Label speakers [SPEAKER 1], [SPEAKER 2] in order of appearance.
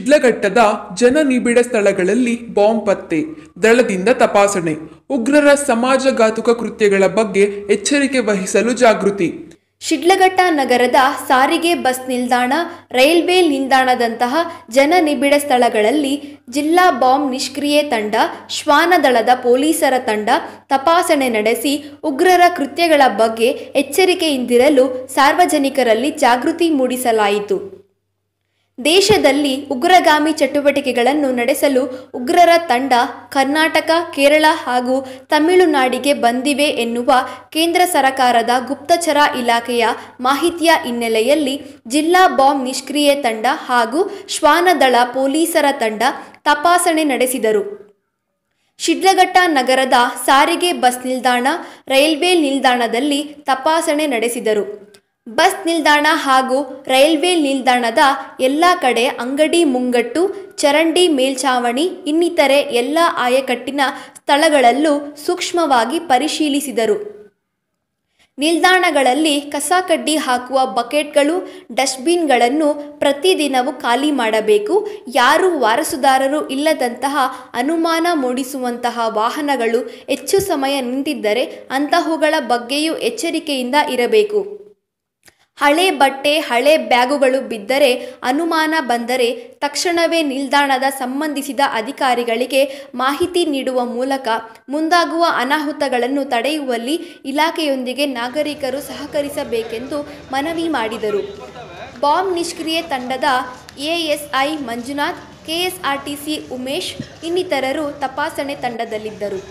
[SPEAKER 1] ಶಿಡ್ಲಘಟ್ಟದ ಜನನಿಬಿಡ ಸ್ಥಳಗಳಲ್ಲಿ ಬಾಂಬ್ ಪತ್ತೆ ದಳದಿಂದ ತಪಾಸಣೆ ಉಗ್ರರ ಸಮಾಜಘಾತುಕ ಕೃತ್ಯಗಳ ಬಗ್ಗೆ ಎಚ್ಚರಿಕೆ ವಹಿಸಲು ಜಾಗೃತಿ
[SPEAKER 2] ಶಿಡ್ಲಘಟ್ಟ ನಗರದ ಸಾರಿಗೆ ಬಸ್ ನಿಲ್ದಾಣ ರೈಲ್ವೆ ನಿಲ್ದಾಣದಂತಹ ಜನನಿಬಿಡ ಸ್ಥಳಗಳಲ್ಲಿ ಜಿಲ್ಲಾ ಬಾಂಬ್ ನಿಷ್ಕ್ರಿಯ ತಂಡ ಶ್ವಾನದಳದ ಪೊಲೀಸರ ತಂಡ ತಪಾಸಣೆ ನಡೆಸಿ ಉಗ್ರರ ಕೃತ್ಯಗಳ ಬಗ್ಗೆ ಎಚ್ಚರಿಕೆಯಿಂದಿರಲು ಸಾರ್ವಜನಿಕರಲ್ಲಿ ಜಾಗೃತಿ ಮೂಡಿಸಲಾಯಿತು ದೇಶದಲ್ಲಿ ಉಗ್ರಗಾಮಿ ಚಟುವಟಿಕೆಗಳನ್ನು ನಡೆಸಲು ಉಗ್ರರ ತಂಡ ಕರ್ನಾಟಕ ಕೇರಳ ಹಾಗೂ ತಮಿಳುನಾಡಿಗೆ ಬಂದಿವೆ ಎನ್ನುವ ಕೇಂದ್ರ ಸರಕಾರದ ಗುಪ್ತಚರ ಇಲಾಖೆಯ ಮಾಹಿತಿಯ ಹಿನ್ನೆಲೆಯಲ್ಲಿ ಜಿಲ್ಲಾ ಬಾಂಬ್ ನಿಷ್ಕ್ರಿಯೆ ತಂಡ ಹಾಗೂ ಶ್ವಾನದಳ ಪೊಲೀಸರ ತಂಡ ತಪಾಸಣೆ ನಡೆಸಿದರು ಶಿಡ್ಲಘಟ್ಟ ನಗರದ ಸಾರಿಗೆ ಬಸ್ ನಿಲ್ದಾಣ ರೈಲ್ವೆ ನಿಲ್ದಾಣದಲ್ಲಿ ತಪಾಸಣೆ ನಡೆಸಿದರು ಬಸ್ ನಿಲ್ದಾಣ ಹಾಗೂ ರೈಲ್ವೆ ನಿಲ್ದಾಣದ ಎಲ್ಲ ಕಡೆ ಅಂಗಡಿ ಮುಂಗಟ್ಟು ಚರಂಡಿ ಮೇಲ್ಛಾವಣಿ ಇನ್ನಿತರೆ ಎಲ್ಲ ಆಯಕಟ್ಟಿನ ಸ್ಥಳಗಳಲ್ಲೂ ಸೂಕ್ಷ್ಮವಾಗಿ ಪರಿಶೀಲಿಸಿದರು ನಿಲ್ದಾಣಗಳಲ್ಲಿ ಕಸ ಕಡ್ಡಿ ಹಾಕುವ ಬಕೆಟ್ಗಳು ಡಸ್ಟ್ಬಿನ್ಗಳನ್ನು ಪ್ರತಿದಿನವೂ ಖಾಲಿ ಮಾಡಬೇಕು ಯಾರೂ ವಾರಸುದಾರರು ಇಲ್ಲದಂತಹ ಅನುಮಾನ ಮೂಡಿಸುವಂತಹ ವಾಹನಗಳು ಹೆಚ್ಚು ಸಮಯ ನಿಂತಿದ್ದರೆ ಅಂತಹವುಗಳ ಬಗ್ಗೆಯೂ ಎಚ್ಚರಿಕೆಯಿಂದ ಇರಬೇಕು ಹಳೆ ಬಟ್ಟೆ ಹಳೆ ಬ್ಯಾಗುಗಳು ಬಿದ್ದರೆ ಅನುಮಾನ ಬಂದರೆ ತಕ್ಷಣವೇ ನಿಲ್ದಾಣದ ಸಂಬಂಧಿಸಿದ ಅಧಿಕಾರಿಗಳಿಗೆ ಮಾಹಿತಿ ನೀಡುವ ಮೂಲಕ ಮುಂದಾಗುವ ಅನಾಹುತಗಳನ್ನು ತಡೆಯುವಲ್ಲಿ ಇಲಾಖೆಯೊಂದಿಗೆ ನಾಗರಿಕರು ಸಹಕರಿಸಬೇಕೆಂದು ಮನವಿ ಮಾಡಿದರು ಬಾಂಬ್ ನಿಷ್ಕ್ರಿಯೆ ತಂಡದ ಎಎಸ್ಐ ಮಂಜುನಾಥ್ ಕೆಎಸ್ಆರ್ಟಿಸಿ ಉಮೇಶ್ ಇನ್ನಿತರರು ತಪಾಸಣೆ ತಂಡದಲ್ಲಿದ್ದರು